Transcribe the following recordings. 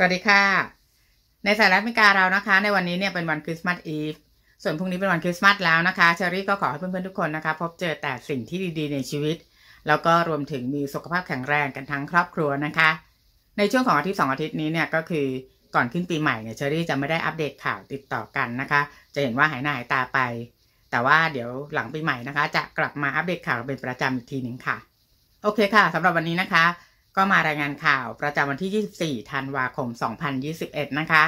สวัสดีค่ะ ในสหรัฐอเมริกาเรานะคะ ในวันนี้เนี่ยเป็นวันคริสต์มาสอีฟส่วนพรุ่งนี้เป็นวันคริสต์มาสแล้วนะคะเชอรี่ก็ขอให้เพื่อนๆทุกคนนะคะ พบเจอแต่สิ่งที่ดีๆในชีวิต แล้วก็รวมถึงมีสุขภาพแข็งแรงกันทั้งครอบครัวนะคะ ในช่วงของอาทิตย์สองอาทิตย์นี้เนี่ยก็คือก่อนขึ้นปีใหม่เนี่ยเชอรี่จะไม่ได้อัปเดตข่าวติดต่อกันนะคะ จะเห็นว่าหายหน้าหายตาไป แต่ว่าเดี๋ยวหลังปีใหม่นะคะ จะกลับมาอัปเดตข่าวเป็นประจำอีกทีหนึ่งค่ะ โอเคค่ะสำหรับวันนี้นะคะก็มารายงานข่าวประจำวันที่ 24 ธันวาคม 2021 นะคะ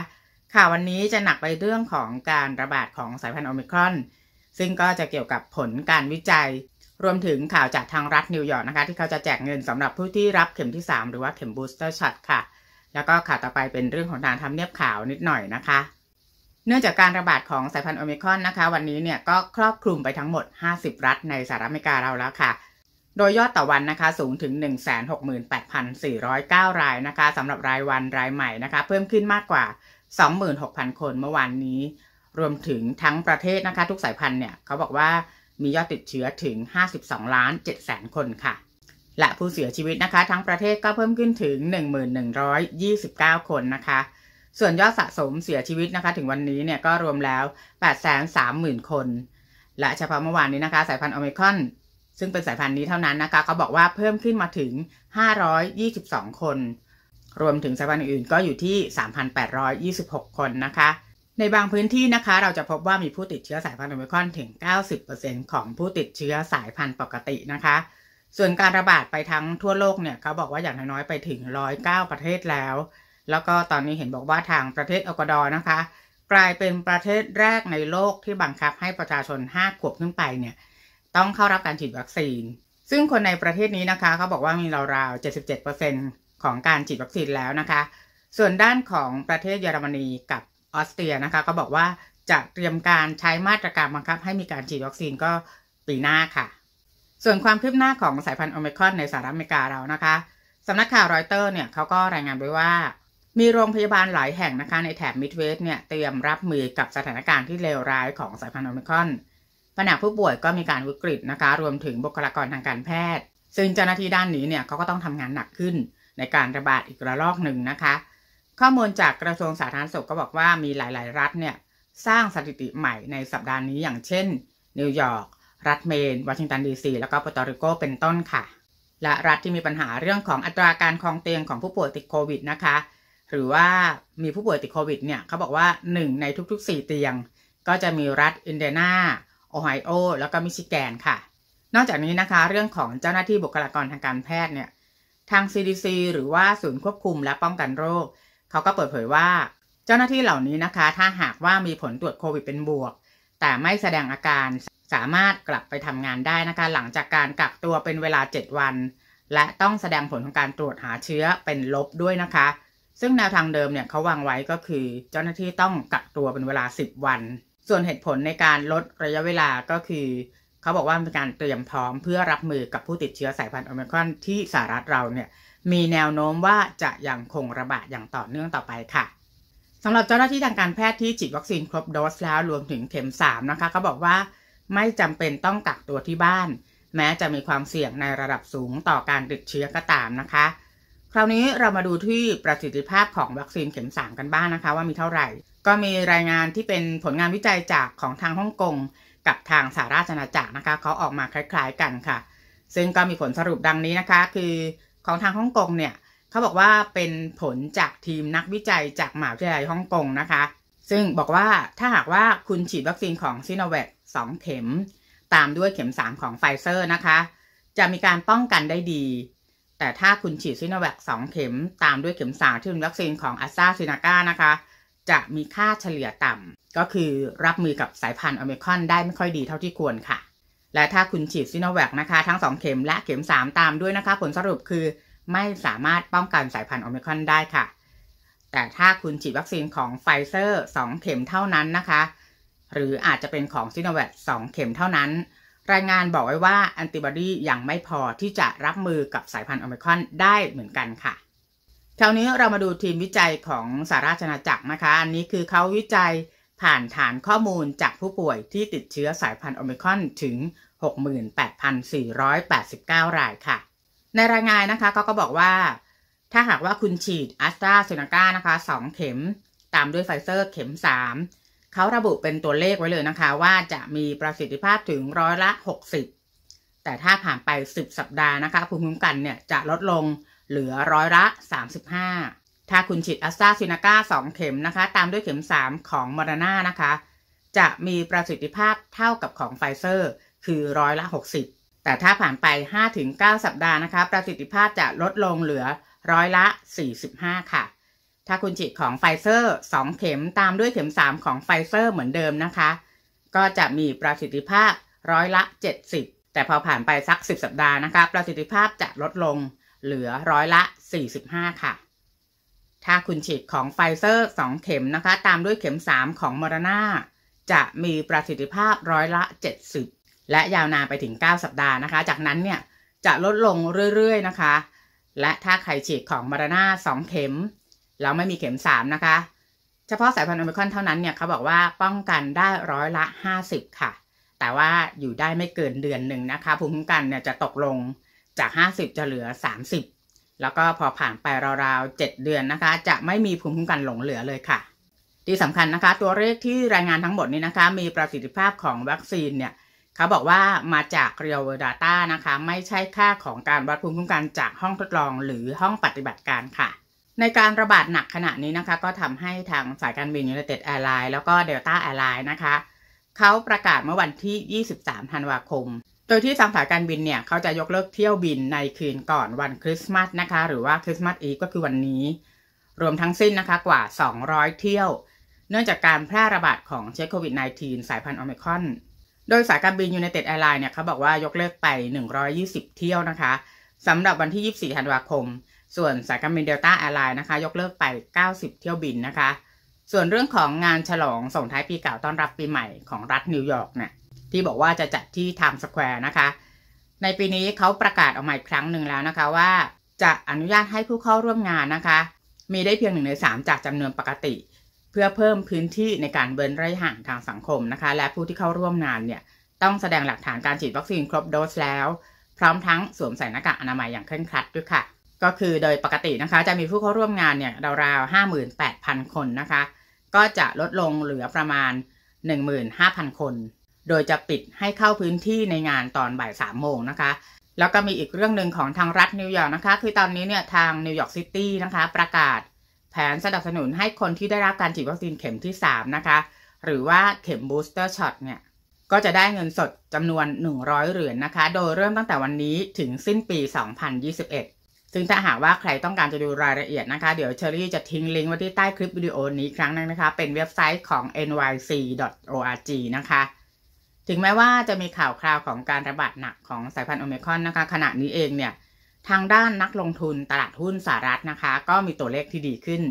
ข่าววันนี้จะหนักไปเรื่องของการระบาดของสายพันธุ์โอมิครอน ซึ่งก็จะเกี่ยวกับผลการวิจัย รวมถึงข่าวจากทางรัฐนิวยอร์กนะคะที่เขาจะแจกเงินสำหรับผู้ที่รับเข็มที่ 3 หรือว่าเข็มบูสเตอร์ช็อตค่ะแล้วก็ข่าวต่อไปเป็นเรื่องของการทำเนียบข่าวนิดหน่อยนะคะ เนื่องจากการระบาดของสายพันธุ์โอมิครอนนะคะ วันนี้เนี่ยก็ครอบคลุมไปทั้งหมด 50 รัฐในสหรัฐอเมริกาเราแล้วค่ะโดยยอดต่อวันนะคะสูงถึง 168,409 รายนะคะสำหรับรายวันรายใหม่นะคะเพิ่มขึ้นมากกว่า 26,000 คนเมื่อวานนี้ รวมถึงทั้งประเทศนะคะทุกสายพันธุ์เนี่ยเขาบอกว่ามียอดติดเชื้อถึง 52ล้าน7แสนคนค่ะ และผู้เสียชีวิตนะคะ ทั้งประเทศก็เพิ่มขึ้นถึง 1,129 คนนะคะ ส่วนยอดสะสมเสียชีวิตนะคะถึงวันนี้เนี่ยก็รวมแล้ว 830,000 คน และเฉพาะเมื่อวานนี้นะคะสายพันธุ์โอมิ้านซึ่งเป็นสายพันธุ์นี้เท่านั้นนะคะเขาบอกว่าเพิ่มขึ้นมาถึง 522 คน รวมถึงสายพันธุ์อื่นก็อยู่ที่ 3,826 คนนะคะ ในบางพื้นที่นะคะเราจะพบว่ามีผู้ติดเชื้อสายพันธุ์โอมก้าถึง 90%ของผู้ติดเชื้อสายพันธุ์ปกตินะคะ ส่วนการระบาดไปทั้งทั่วโลกเนี่ยเขาบอกว่าอย่างน้อยไปถึง 109 ประเทศแล้ว แล้วก็ตอนนี้เห็นบอกว่าทางประเทศอกวาดอร์นะคะ กลายเป็นประเทศแรกในโลกที่บังคับให้ประชาชน5ขวบขึ้นไปเนี่ยต้องเข้ารับการฉีดวัคซีน ซึ่งคนในประเทศนี้นะคะเขาบอกว่ามีราวๆ77%ของการฉีดวัคซีนแล้วนะคะ ส่วนด้านของประเทศเยอรมนีกับออสเตรียนะคะก็บอกว่าจะเตรียมการใช้มาตรการบังคับให้มีการฉีดวัคซีนก็ปีหน้าค่ะ ส่วนความคืบหน้าของสายพันธุ์โอเมกอนในสหรัฐอเมริกาเรานะคะสำนักข่าวรอยเตอร์เนี่ยเขาก็รายงานไว้ว่า มีโรงพยาบาลหลายแห่งนะคะในแถบมิดเวสต์เนี่ยเตรียมรับมือกับสถานการณ์ที่เลวร้ายของสายพันธุ์โอเมกอนขณะผู้ป่วยก็มีการวิกฤตนะคะ รวมถึงบุคลากรทางการแพทย์ ซึ่งเจ้าหน้าที่ด้านนี้เนี่ยเขาก็ต้องทำงานหนักขึ้นในการระบาดอีกระลอกหนึ่งนะคะ ข้อมูลจากกระทรวงสาธารณสุขก็บอกว่ามีหลายๆ รัฐเนี่ย สร้างสถิติใหม่ในสัปดาห์นี้อย่างเช่นนิวยอร์ก รัฐเมน วอชิงตันดีซี แล้วก็ปอตริโกเป็นต้นค่ะ และรัฐที่มีปัญหาเรื่องของอัตราการคลองเตียงของผู้ป่วยติดโควิดนะคะ หรือว่ามีผู้ป่วยติดโควิดเนี่ยเขาบอกว่า1 ในทุกๆ 4 เตียงก็จะมีรัฐอินเดียนาโอไฮโอแล้วก็มิชิแกนค่ะ นอกจากนี้นะคะเรื่องของเจ้าหน้าที่บุคลากรทางการแพทย์เนี่ย ทาง CDC หรือว่าศูนย์ควบคุมและป้องกันโรค เขาก็เปิดเผยว่า เจ้าหน้าที่เหล่านี้นะคะถ้าหากว่ามีผลตรวจโควิดเป็นบวก แต่ไม่แสดงอาการสามารถกลับไปทำงานได้นะคะ หลังจากการกักตัวเป็นเวลา 7 วัน และต้องแสดงผลของการตรวจหาเชื้อเป็นลบด้วยนะคะ ซึ่งแนวทางเดิมเนี่ยเขาวางไว้ก็คือเจ้าหน้าที่ต้องกักตัวเป็นเวลา 10 วันส่วนเหตุผลในการลดระยะเวลาก็คือ เขาบอกว่าเป็นการเตรียมพร้อมเพื่อรับมือกับผู้ติดเชื้อสายพันธุ์โอมิ้านที่สหรัฐเราเนี่ยมีแนวโน้มว่าจะยังคงระบาดอย่างต่อเนื่องต่อไปค่ะสำหรับเจ้าหน้าที่ทางการแพทย์ที่ฉีดวัคซีนครบโดสแล้วรวมถึงเข็ม 3 นะคะ เขาบอกว่าไม่จำเป็นต้องกักตัวที่บ้าน แม้จะมีความเสี่ยงในระดับสูงต่อการติดเชื้อก็ตามนะคะ คราวนี้เรามาดูที่ประสิทธิภาพของวัคซีนเข็ม 3 กันบ้างนะคะ ว่ามีเท่าไหร่ก็มีรายงานที่เป็นผลงานวิจัยจากของทางฮ่องกงกับทางสาราชนาจักรนะคะเขาออกมาคล้ายๆกันค่ะ ซึ่งก็มีผลสรุปดังนี้นะคะ คือของทางฮ่องกงเนี่ยเขาบอกว่าเป็นผลจากทีมนักวิจัยจากมหาวิทยาลัยฮ่องกงนะคะ ซึ่งบอกว่าถ้าหากว่าคุณฉีดวัคซีนของซิโนแวคงเข็ม ตามด้วยเข็ม3ของไฟเซอร์นะคะ จะมีการป้องกันได้ดี แต่ถ้าคุณฉีดซิโนแวคงเข็ม ตามด้วยเข็ม3ที่เป็นวัคซีนของอัสตราเซเนกานะคะจะมีค่าเฉลี่ยต่ำก็คือรับมือกับสายพันธุ์โอมิกันได้ไม่ค่อยดีเท่าที่ควรค่ะ และถ้าคุณฉีดซิโนแวคนะคะทั้ง 2 เข็มและเข็ม3ตามด้วยนะคะผลสรุปคือไม่สามารถป้องกันสายพันธุ์โอมิกันได้ค่ะ แต่ถ้าคุณฉีดวัคซีนของไฟเซอร์ 2 เข็มเท่านั้นนะคะ หรืออาจจะเป็นของซิโนแวค2เข็มเท่านั้น รายงานบอกไว้ว่าแอนติบอดียังไม่พอที่จะรับมือกับสายพันธุ์โอมิกันได้เหมือนกันค่ะคราวนี้เรามาดูทีมวิจัยของสาราชนาจักรนะคะ อันนี้คือเขาวิจัยผ่านฐานข้อมูลจากผู้ป่วยที่ติดเชื้อสายพันธุ์โอมิคอนถึง 68,489 รายค่ะ ในรายงานนะคะเขาก็บอกว่า ถ้าหากว่าคุณฉีดอัสตราเซเนกานะคะ2 เข็มตามด้วยไฟเซอร์เข็ม 3 เขาระบุเป็นตัวเลขไว้เลยนะคะ ว่าจะมีประสิทธิภาพถึงร้อยละ 60 แต่ถ้าผ่านไป 10 สัปดาห์นะคะ ภูมิคุ้มกันเนี่ยจะลดลงเหลือร้อยละ 35 ถ้าคุณฉีดอัสตราซินาก้า2เข็มนะคะตามด้วยเข็ม 3 ของมอร์นานะคะ จะมีประสิทธิภาพเท่ากับของไฟเซอร์คือร้อยละ 60 แต่ถ้าผ่านไป 5-9 สัปดาห์นะคะ ประสิทธิภาพจะลดลงเหลือร้อยละ 45 ค่ะ ถ้าคุณฉีดของไฟเซอร์ 2 เข็มตามด้วยเข็ม3ของไฟเซอร์เหมือนเดิมนะคะ ก็จะมีประสิทธิภาพร้อยละ 70 แต่พอผ่านไปสัก 10 สัปดาห์นะคะ ประสิทธิภาพจะลดลงเหลือร้อยละ 45 ค่ะ ถ้าคุณฉีดของไฟเซอร์2เข็มนะคะ ตามด้วยเข็ม 3 ของมรนาจะมีประสิทธิภาพร้อยละ 70 และยาวนานไปถึง 9 สัปดาห์นะคะ จากนั้นเนี่ย จะลดลงเรื่อย ๆ นะคะ และถ้าใครฉีดของมรนาสองเข็ม แล้วไม่มีเข็ม 3 นะคะ เฉพาะสายพันธุ์โอมิคอนเท่านั้นเนี่ยเขาบอกว่าป้องกันได้ร้อยละ 50 ค่ะ แต่ว่าอยู่ได้ไม่เกินเดือนหนึ่งนะคะภูมิคุ้มกันเนี่ยจะตกลงจาก 50 จะเหลือ 30 แล้วก็พอผ่านไปราวๆ7 เดือนนะคะ จะไม่มีภูมิคุ้มกันหลงเหลือเลยค่ะ ที่สำคัญนะคะ ตัวเลขที่รายงานทั้งหมดนี้นะคะ มีประสิทธิภาพของวัคซีนเนี่ย เขาบอกว่ามาจากเรียลเวอร์ดาต้านะคะ ไม่ใช่ค่าของการวัดภูมิคุ้มกันจากห้องทดลองหรือห้องปฏิบัติการค่ะ ในการระบาดหนักขณะนี้นะคะ ก็ทำให้ทางสายการบินยูเนเต็ดแอร์ไลน์แล้วก็เดลต้าแอร์ไลน์นะคะ เขาประกาศเมื่อวันที่ 23 ธันวาคมโดยที่สางสายการบินเนี่ย เขาจะยกเลิกเที่ยวบินในคืนก่อนวันคริสต์มาสนะคะ หรือว่าคริสต์มาสอีกก็คือวันนี้ รวมทั้งสิ้นนะคะกว่า 200 เที่ยวเนื่องจากการแพร่ระบาดของเชื้อโควิด -19 สายพันธุ์โอมิคอน โดยสายการบินยูเนเต็ดแอร์ไลน์เนี่ยเขาบอกว่ายกเลิกไป 120 เที่ยวนะคะสำหรับวันที่ 24 ธันวาคม ส่วนสายการบินเดลต้าแอร์ไลน์นะคะยกเลิกไป 90 เที่ยวบินนะคะ ส่วนเรื่องของงานฉลองส่งท้ายปีเก่าต้อนรับปีใหม่ของรัฐนิวยอร์กเนี่ยที่บอกว่าจะจัดที่ไทม์สแควร์นะคะ ในปีนี้เขาประกาศออกมาอีกครั้งหนึ่งแล้วนะคะว่า จะอนุญาตให้ผู้เข้าร่วมงานนะคะ มีได้เพียงหนึ่งในสามจากจำนวนปกติ เพื่อเพิ่มพื้นที่ในการเว้นระยะห่างทางสังคมนะคะ และผู้ที่เข้าร่วมงานเนี่ย ต้องแสดงหลักฐานการฉีดวัคซีนครบโดสแล้วพร้อมทั้งสวมใส่หน้ากากอนามัยอย่างเคร่งครัดด้วยค่ะ ก็คือโดยปกตินะคะ จะมีผู้เข้าร่วมงานเนี่ยราวๆ58,000 คนนะคะก็จะลดลงเหลือประมาณ15,000คนโดยจะปิดให้เข้าพื้นที่ในงานตอนบ่ายสามโมงนะคะ แล้วก็มีอีกเรื่องหนึ่งของทางรัฐนิวยอร์กนะคะ คือตอนนี้เนี่ยทางนิวยอร์กซิตี้นะคะประกาศแผนสนับสนุนให้คนที่ได้รับการฉีดวัคซีนเข็มที่ 3 นะคะ หรือว่าเข็มบูสเตอร์ช็อตเนี่ย ก็จะได้เงินสดจำนวน 100เหรียญนนะคะ โดยเริ่มตั้งแต่วันนี้ถึงสิ้นปี 2021 ซึ่งถ้าหากว่าใครต้องการจะดูรายละเอียดนะคะ เดี๋ยวเชอรี่จะทิ้งลิงก์ไว้ที่ใต้คลิปวิดีโอนี้ครั้งนึงนะคะ เป็นเว็บไซต์ของ nyc.org นะคะถึงแม้ว่าจะมีข่าวคราวของการระบาดหนักของสายพันธุ์โอเมก้านะคะ ขณะนี้เองเนี่ย ทางด้านนักลงทุนตลาดหุ้นสหรัฐนะคะ ก็มีตัวเลขที่ดีขึ้น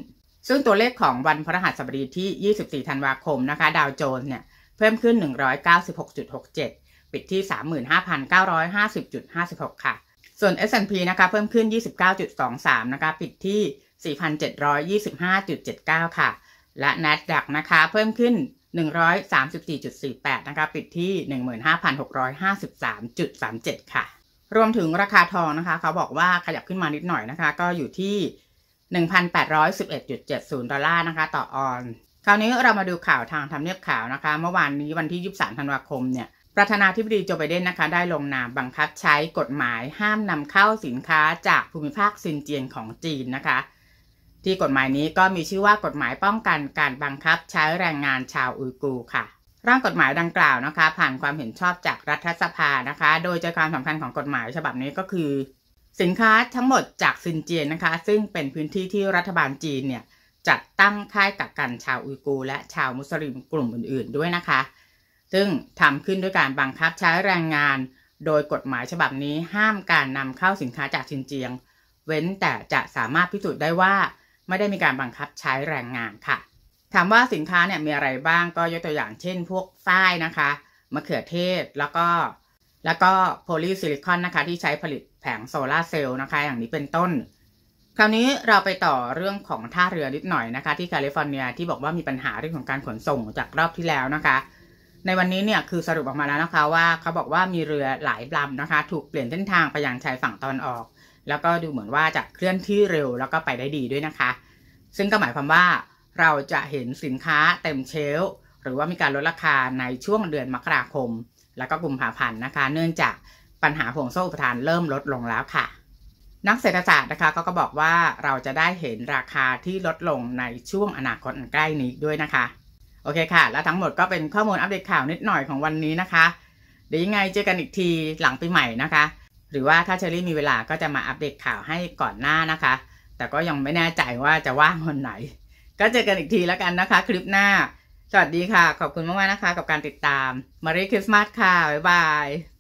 ซึ่งตัวเลขของวันพฤหัสบดีที่ 24 ธันวาคมนะคะดาวโจนส์เนี่ย เพิ่มขึ้น 196.67 ปิดที่ 35,950.56 ค่ะ ส่วน S&P นะคะเพิ่มขึ้น 29.23 นะคะปิดที่ 4,725.79 ค่ะ และ NASDAQ นะคะเพิ่มขึ้น134.48นะคะปิดที่ 15,653.37 ค่ะ รวมถึงราคาทองนะคะ เขาบอกว่าขยับขึ้นมานิดหน่อยนะคะ ก็อยู่ที่ 1,811.70ดอลลาร์นะคะ ต่อออน คราวนี้เรามาดูข่าวทางทำเนียบข่าวนะคะ เมื่อวานนี้วันที่23ธันวาคมเนี่ย ประธานาธิบดีโจไบเดนนะคะ ได้ลงนามบังคับใช้กฎหมายห้ามนำเข้าสินค้าจากภูมิภาคซินเจียงของจีนนะคะที่กฎหมายนี้ก็มีชื่อว่ากฎหมายป้องกันการบังคับใช้แรงงานชาวอุยกูร์ค่ะ ร่างกฎหมายดังกล่าวนะคะ ผ่านความเห็นชอบจากรัฐสภานะคะ โดยใจความสำคัญของกฎหมายฉบับนี้ก็คือ สินค้าทั้งหมดจากซินเจียนนะคะ ซึ่งเป็นพื้นที่ที่รัฐบาลจีนเนี่ยจัดตั้งค่ายกักกันชาวอุยกู และชาวมุสลิมกลุ่มอื่นๆ ด้วยนะคะ ซึ่งทำขึ้นด้วยการบังคับใช้แรงงาน โดยกฎหมายฉบับนี้ห้ามการนำเข้าสินค้าจากซินเจียง เว้นแต่จะสามารถพิสูจน์ได้ว่าไม่ได้มีการบังคับใช้แรงงานค่ะ ถามว่าสินค้าเนี่ยมีอะไรบ้างก็ยกตัวอย่างเช่นพวกฝ้ายนะคะมะเขือเทศแล้วก็ แล้วก็โพลีซิลิคอนนะคะ ที่ใช้ผลิตแผงโซลาเซลล์นะคะ อย่างนี้เป็นต้น คราวนี้เราไปต่อเรื่องของท่าเรือนิดหน่อยนะคะ ที่แคลิฟอร์เนียที่บอกว่ามีปัญหาเรื่องของการขนส่งจากรอบที่แล้วนะคะ ในวันนี้เนี่ยคือสรุปออกมาแล้วนะคะว่าเขาบอกว่ามีเรือหลายลำนะคะ ถูกเปลี่ยนเส้นทางไปยังชายฝั่งตอนออกแล้วก็ดูเหมือนว่าจะเคลื่อนที่เร็วแล้วก็ไปได้ดีด้วยนะคะ ซึ่งก็หมายความว่าเราจะเห็นสินค้าเต็มเชลหรือว่ามีการลดราคาในช่วงเดือนมกราคม แล้วก็กุมภาพันธ์นะคะเนื่องจากปัญหาห่วงโซ่อุปทานเริ่มลดลงแล้วค่ะ นักเศรษฐศาสตร์นะคะก็ก็บอกว่าเราจะได้เห็นราคาที่ลดลงในช่วงอนาคตใกล้นี้ด้วยนะคะโอเคค่ะ และทั้งหมดก็เป็นข้อมูลอัปเดตข่าวนิดหน่อยของวันนี้นะคะเดี๋ยวยังไงเจอกันอีกทีหลังปีใหม่นะคะหรือว่าถ้าเชอรี่มีเวลาก็จะมาอัปเดตข่าวให้ก่อนหน้านะคะ แต่ก็ยังไม่แน่ใจว่าจะว่างวันไหน ก็เจอกันอีกทีแล้วกันนะคะคลิปหน้า สวัสดีค่ะ ขอบคุณมากๆนะคะกับการติดตามมารีคริสต์มาสค่ะ บ๊ายบาย